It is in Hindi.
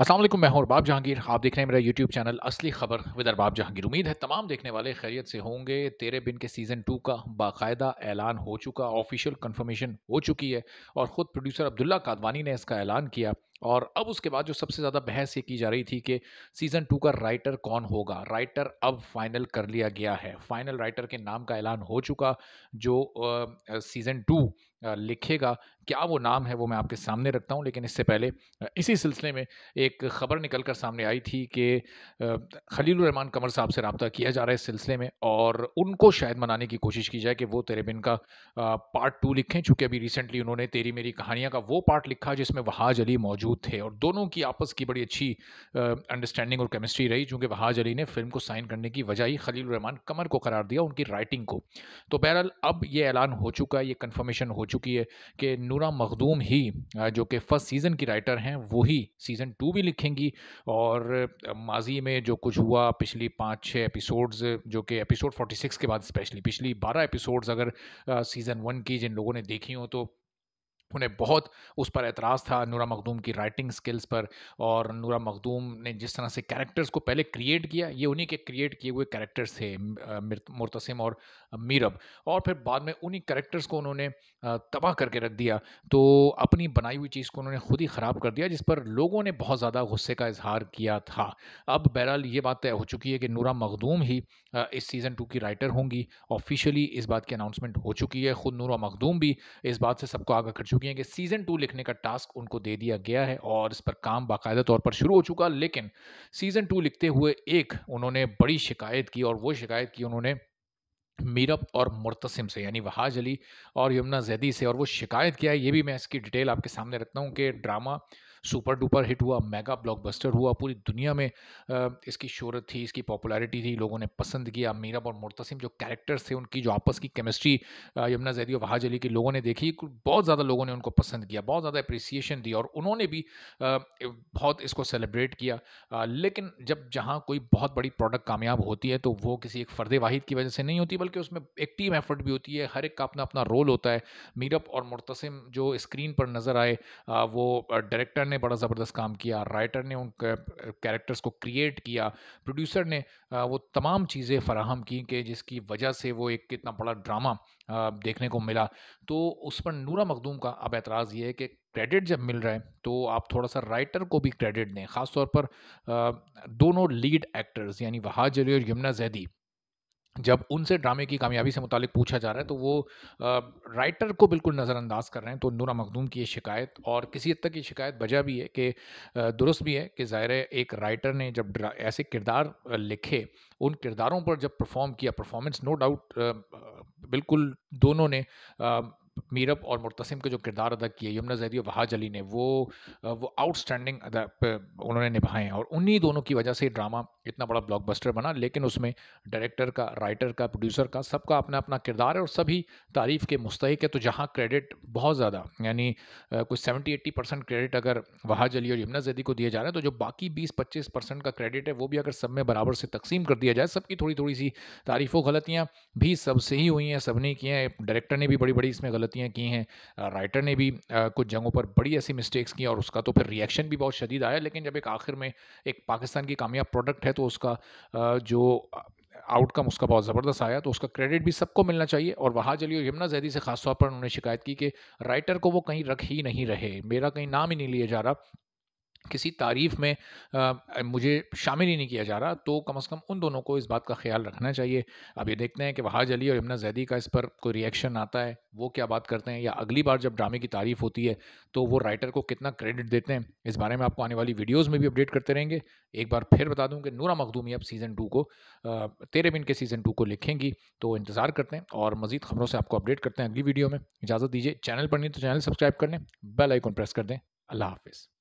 असलम मैं हूँ अरबाब जहांगीर आप देख रहे हैं मेरा यूट्यूब चैनल असली खबर विद अरबाब जहांगीर उम्मीद है तमाम देखने वाले खैरियत से होंगे तेरे बिन के सीज़न टू का बाकायदा ऐलान हो चुका ऑफिशियल कन्फर्मेशन हो चुकी है और ख़ुद प्रोड्यूसर अब्दुल्ला कादवानी ने इसका ऐलान किया और अब उसके बाद जो सबसे ज़्यादा बहस ये की जा रही थी कि सीज़न टू का राइटर कौन होगा राइटर अब फाइनल कर लिया गया है फाइनल राइटर के नाम का ऐलान हो चुका जो सीज़न टू लिखेगा क्या वो नाम है वो मैं आपके सामने रखता हूँ लेकिन इससे पहले इसी सिलसिले में एक ख़बर निकल कर सामने आई थी कि रहमान कमर साहब से रबता किया जा रहा है इस सिलसिले में और उनको शायद मनाने की कोशिश की जाए कि वो तेरे बिन का पार्ट टू लिखें चूँकि अभी रिसेंटली उन्होंने तेरी मेरी कहानियाँ का वो पार्ट लिखा जिसमें वहाज अली मौजूद थे और दोनों की आपस की बड़ी अच्छी अंडरस्टैंडिंग और केमिस्ट्री रही चूँकि वहाज अली ने फिल्म को साइन करने की वजह ही खलील रहमान कमर को करार दिया उनकी राइटिंग को तो बहरहाल अब ये ऐलान हो चुका है ये कन्फर्मेशन हो चुका चुकी है कि नूरा मखदूम ही जो कि फर्स्ट सीज़न की राइटर हैं वही सीज़न टू भी लिखेंगी और माजी में जो कुछ हुआ पिछली पाँच छः एपिसोड्स जो कि एपिसोड सिक्स के बाद स्पेशली पिछली बारह एपिसोड्स अगर सीज़न वन की जिन लोगों ने देखी हो तो उन्हें बहुत उस पर एतराज़ था नूरा मखदूम की राइटिंग स्किल्स पर और नूरा मखदूम ने जिस तरह से कैरेक्टर्स को पहले क्रिएट किया ये उन्हीं के क्रिएट किए हुए कैरेक्टर्स थे मुर्तसिम और मीरब और फिर बाद में उन्हीं कैरेक्टर्स को उन्होंने तबाह करके रख दिया तो अपनी बनाई हुई चीज़ को उन्होंने खुद ही ख़राब कर दिया जिस पर लोगों ने बहुत ज़्यादा गुस्से का इजहार किया था अब बहरहाल ये बात तय हो चुकी है कि नूरा मखदूम ही इस सीज़न टू की राइटर होंगी ऑफिशियली इस बात की अनाउंसमेंट हो चुकी है ख़ुद नूरा मखदूम भी इस बात से सबको आगा कर चुकी हैं कि सीज़न टू लिखने का टास्क उनको दे दिया गया है और इस पर काम बाकायदा तौर पर शुरू हो चुका लेकिन सीज़न टू लिखते हुए एक उन्होंने बड़ी शिकायत की और वो शिकायत की उन्होंने मीरप और मुर्तसिम से यानी वहाज अली और यमुना जैदी से और वो शिकायत किया है ये भी मैं इसकी डिटेल आपके सामने रखता हूँ कि ड्रामा सुपर डुपर हिट हुआ मेगा ब्लॉकबस्टर हुआ पूरी दुनिया में इसकी शोहरत थी इसकी पॉपुलैरिटी थी लोगों ने पसंद किया मीरब और मुर्तसिम जो कैरेक्टर्स थे उनकी जो आपस की केमिस्ट्री यमुना जैदी और वहाज अली की लोगों ने देखी बहुत ज़्यादा लोगों ने उनको पसंद किया बहुत ज़्यादा अप्रिसिएशन दी और उन्होंने भी बहुत इसको सेलिब्रेट किया लेकिन जब जहाँ कोई बहुत बड़ी प्रोडक्ट कामयाब होती है तो वो किसी एक फ़र्द वाहिद की वजह से नहीं होती बल्कि के उसमें एक टीम एफर्ट भी होती है हर एक का अपना अपना रोल होता है मीरप और मुतसम जो स्क्रीन पर नज़र आए वो डायरेक्टर ने बड़ा ज़बरदस्त काम किया राइटर ने उन कैरेक्टर्स को क्रिएट किया प्रोड्यूसर ने वो तमाम चीज़ें फराहम की कि जिसकी वजह से वो एक कितना बड़ा ड्रामा देखने को मिला तो उस पर नूरा मखदूम का अब एतराज़ ये है कि क्रेडिट जब मिल रहा है तो आप थोड़ा सा राइटर को भी क्रेडिट दें ख़ास पर दोनों लीड एक्टर्स यानी वहाज अली और यमुना जैदी जब उनसे ड्रामे की कामयाबी से मुतालिक पूछा जा रहा है तो वो राइटर को बिल्कुल नज़रअंदाज कर रहे हैं तो नूरा मखदूम की ये शिकायत और किसी हद तक ये शिकायत वजह भी है कि दुरुस्त भी है कि ज़ाहिर एक राइटर ने जब ऐसे किरदार लिखे उन किरदारों पर जब परफॉर्म किया परफॉर्मेंस नो डाउट बिल्कुल दोनों ने मीरब और मुतसम के जो किरदार अदा किए यमुना जहरी और वहाज अली ने वो वो आउटस्टैंडिंग अदा उन्होंने निभाए और उन्हीं दोनों की वजह से ड्रामा इतना बड़ा ब्लॉकबस्टर बना लेकिन उसमें डायरेक्टर का राइटर का प्रोड्यूसर का सबका अपना अपना किरदार है और सभी तारीफ़ के मुस्तक है तो जहाँ क्रेडिट बहुत ज़्यादा यानी कुछ सेवेंटी एट्टी परसेंट क्रेडिट अगर वहाज अली और यमुना जैदी को दिया जा रहा है तो जो बाकी बीस पच्चीस परसेंट का क्रेडिट है वो भी अगर सब में बराबर से तकसीम कर दिया जाए सबकी थोड़ी थोड़ी सी तारीफ़ों गलतियाँ भी सबसे ही हुई हैं सब ने की हैं डायरेक्टर ने भी बड़ी बड़ी इसमें गलतियाँ गलतियाँ की हैं राइटर ने भी कुछ जगहों पर बड़ी ऐसी मिस्टेक्स की और उसका तो फिर रिएक्शन भी बहुत शदीद आया लेकिन जब एक आखिर में एक पाकिस्तान की कामयाब प्रोडक्ट है तो उसका जो आउटकम उसका बहुत ज़बरदस्त आया तो उसका क्रेडिट भी सबको मिलना चाहिए और वहाँ जली और यमुना जैदी से खासतौर पर उन्होंने शिकायत की कि राइटर को वो कहीं रख ही नहीं रहे मेरा कहीं नाम ही नहीं लिया जा रहा किसी तारीफ़ में आ, मुझे शामिल ही नहीं किया जा रहा तो कम से कम उन दोनों को इस बात का ख्याल रखना चाहिए अब ये देखते हैं कि वहाज अली और यमुना जैदी का इस पर कोई रिएक्शन आता है वो क्या बात करते हैं या अगली बार जब ड्रामे की तारीफ़ होती है तो वो राइटर को कितना क्रेडिट देते हैं इस बारे में आपको आने वाली वीडियोज़ में भी अपडेट करते रहेंगे एक बार फिर बता दूँ कि नूरा मखदूमी अब सीज़न टू को तेरे बिन के सीज़न टू को लिखेंगी तो इंतज़ार करते हैं और मज़ीद खबरों से आपको अपडेट करते हैं अगली वीडियो में इजाज़त दीजिए चैनल पर नहीं तो चैनल सब्सक्राइब कर लें बेल आइकॉन प्रेस कर दें अल्लाह हाफिज़